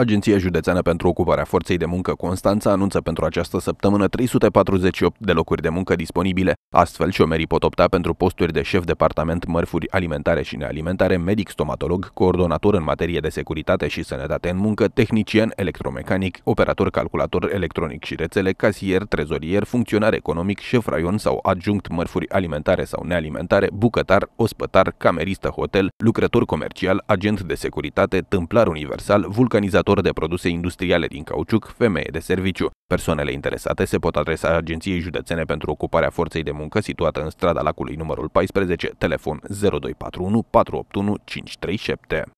Agenția Județeană pentru Ocuparea Forței de Muncă Constanța anunță pentru această săptămână 348 de locuri de muncă disponibile. Astfel, șomerii pot opta pentru posturi de șef departament mărfuri alimentare și nealimentare, medic stomatolog, coordonator în materie de securitate și sănătate în muncă, tehnician electromecanic, operator calculator electronic și rețele, casier, trezorier, funcționar economic, șef raion sau adjunct mărfuri alimentare sau nealimentare, bucătar, ospătar, cameristă hotel, lucrător comercial, agent de securitate, tâmplar universal, vulcanizator producător de produse industriale din cauciuc, femeie de serviciu. Persoanele interesate se pot adresa Agenției Județene pentru Ocuparea Forței de Muncă situată în strada lacului numărul 14, telefon 0241 481 537.